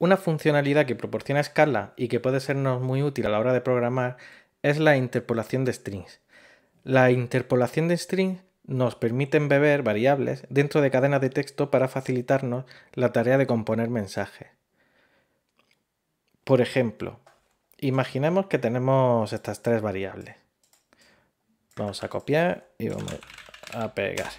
Una funcionalidad que proporciona escala y que puede sernos muy útil a la hora de programar es la interpolación de strings. La interpolación de strings nos permite embeber variables dentro de cadenas de texto para facilitarnos la tarea de componer mensajes. Por ejemplo, imaginemos que tenemos estas tres variables. Vamos a copiar y vamos a pegar.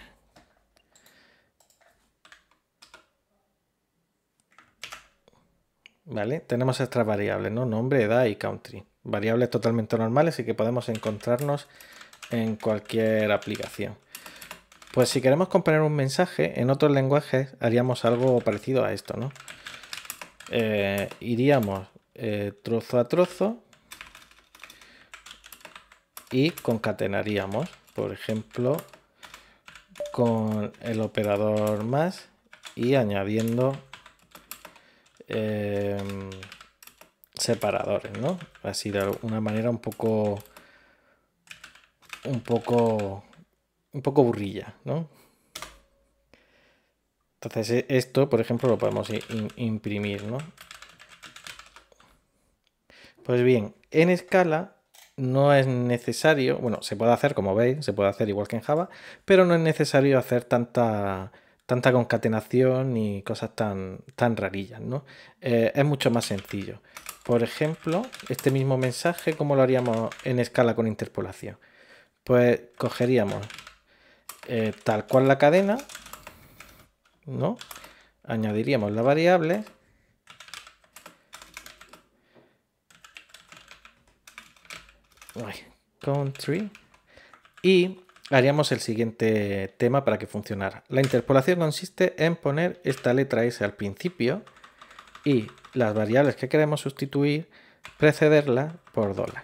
Tenemos estas variables, ¿no? Nombre, edad y country. Variables totalmente normales y que podemos encontrarnos en cualquier aplicación. Pues si queremos componer un mensaje, en otros lenguajes haríamos algo parecido a esto, ¿no? Eh, iríamos eh, trozo a trozo y concatenaríamos, por ejemplo, con el operador más y añadiendo Em, separadores, ¿no? Así de una manera un poco. un poco. un poco burrilla, ¿no? Entonces, e, esto, por ejemplo, lo podemos imprimir, ¿no? Pues bien, en escala no es necesario, bueno, se puede hacer, como veis, se puede hacer igual que en Java, pero no es necesario hacer tanta tanta concatenación y cosas tan, rarillas, ¿no? Eh, es mucho más sencillo. Por ejemplo, este mismo mensaje, ¿cómo lo haríamos en escala con interpolación? Pues cogeríamos eh, tal cual la cadena, ¿no? Añadiríamos la variable country y haríamos el siguiente tema para que funcionara. La interpolación consiste en poner esta letra S al principio y las variables que queremos sustituir precederlas por dólar.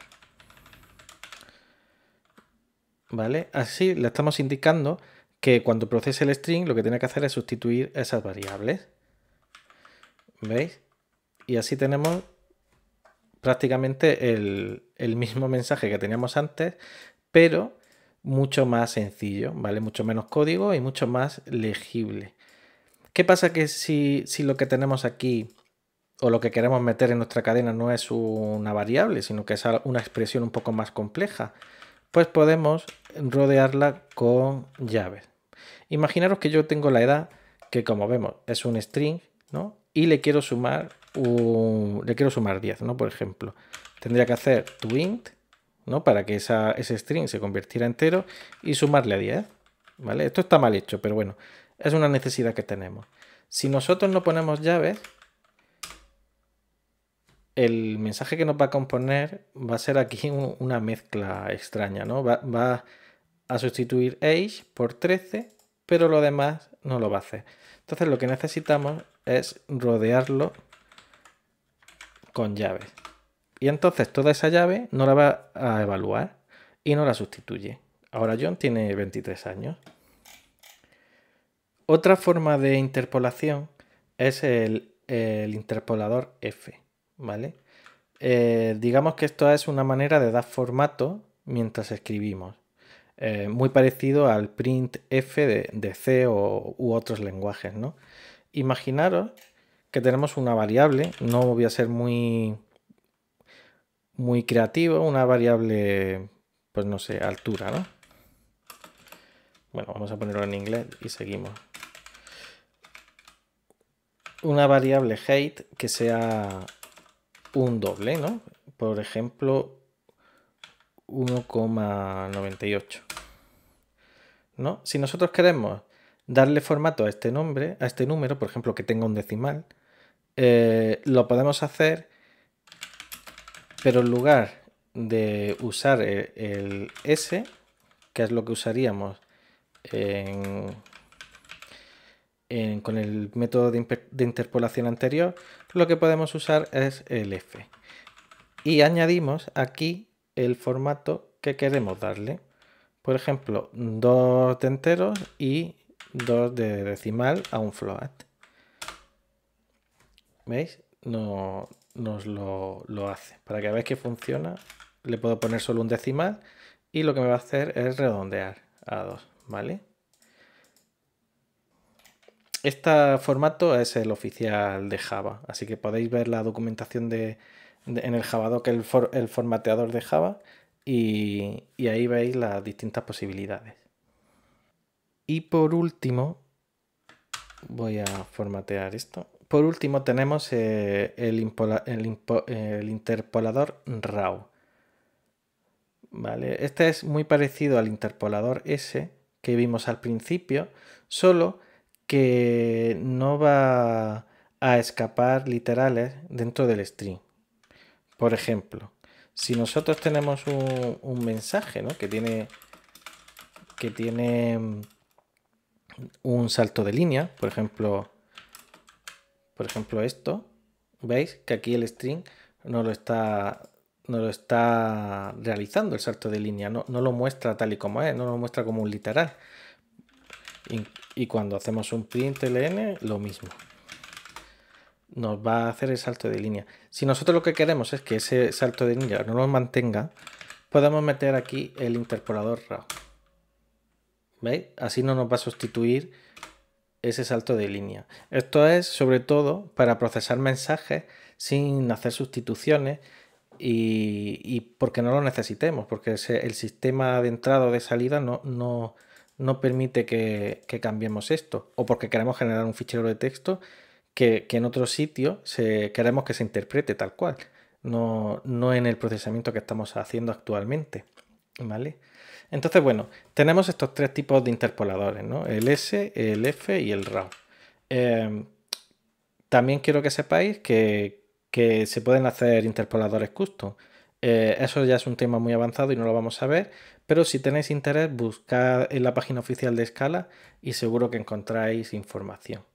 ¿Vale? Así le estamos indicando que cuando procese el string lo que tiene que hacer es sustituir esas variables. ¿Veis? Y así tenemos prácticamente el, el mismo mensaje que teníamos antes, pero mucho más sencillo, ¿vale? Mucho menos código y mucho más legible. ¿Qué pasa que si, lo que tenemos aquí o lo que queremos meter en nuestra cadena no es una variable, sino que es una expresión un poco más compleja? Pues podemos rodearla con llaves. Imaginaros que yo tengo la edad, que como vemos es un string, ¿no? Y le quiero sumar le quiero sumar 10, ¿no? Por ejemplo, tendría que hacer twint ¿no? Para que ese string se convirtiera entero y sumarle a 10. ¿vale? Esto está mal hecho, pero bueno, es una necesidad que tenemos. Si nosotros no ponemos llaves, el mensaje que nos va a componer va a ser aquí una mezcla extraña, ¿no? Va, va a sustituir age por 13, pero lo demás no lo va a hacer. Entonces lo que necesitamos es rodearlo con llaves. Y entonces toda esa llave no la va a evaluar y no la sustituye. Ahora John tiene 23 años. Otra forma de interpolación es el, interpolador F, ¿vale? Eh, digamos que esto es una manera de dar formato mientras escribimos, eh, muy parecido al print F de, C o, u otros lenguajes, ¿no? Imaginaros que tenemos una variable, no voy a ser muy muy creativo, una variable, pues no sé, altura, ¿no? Bueno, vamos a ponerlo en inglés y seguimos. Una variable height que sea un doble, ¿no? Por ejemplo, 1,98. ¿No? Si nosotros queremos darle formato a este nombre, a este número, por ejemplo, que tenga un decimal, eh, lo podemos hacer pero en lugar de usar e, el, S, que es lo que usaríamos con el método de, interpolación anterior, lo que podemos usar es el F. Y añadimos aquí el formato que queremos darle. Por ejemplo, dos de enteros y dos de decimal a un float. ¿Veis? No, nos lo, hace. Para que veáis que funciona, le puedo poner solo un decimal y lo que me va a hacer es redondear a dos, ¿vale? Este formato es el oficial de Java, así que podéis ver la documentación en el Javadoc, el, el formateador de Java, y, y ahí veis las distintas posibilidades. Y por último, voy a formatear esto por último tenemos eh, el, interpolador RAW. Vale, este es muy parecido al interpolador S que vimos al principio, solo que no va a escapar literales dentro del string. Por ejemplo, si nosotros tenemos un, mensaje que tiene que tiene mm, un salto de línea, por ejemplo, por ejemplo, esto. ¿Veis? Que aquí el string no lo está, no lo está realizando el salto de línea. No, lo muestra tal y como es, no lo muestra como un literal. Y, y cuando hacemos un print ln, lo mismo nos va a hacer el salto de línea. Si nosotros lo que queremos es que ese salto de línea no lo mantenga, podemos meter aquí el interpolador RAW. ¿Veis? Así no nos va a sustituir ese salto de línea. Esto es sobre todo para procesar mensajes sin hacer sustituciones y, porque no lo necesitemos, porque el sistema de entrada o de salida no, permite que, cambiemos esto, o porque queremos generar un fichero de texto que, en otro sitio queremos que se interprete tal cual, no en el procesamiento que estamos haciendo actualmente. ¿Vale? Entonces, bueno, tenemos estos tres tipos de interpoladores, ¿no? El S, el F y el RAW. Em, también quiero que sepáis que, se pueden hacer interpoladores custom. Eh, eso ya es un tema muy avanzado y no lo vamos a ver, pero si tenéis interés, buscad en la página oficial de Scala y seguro que encontráis información.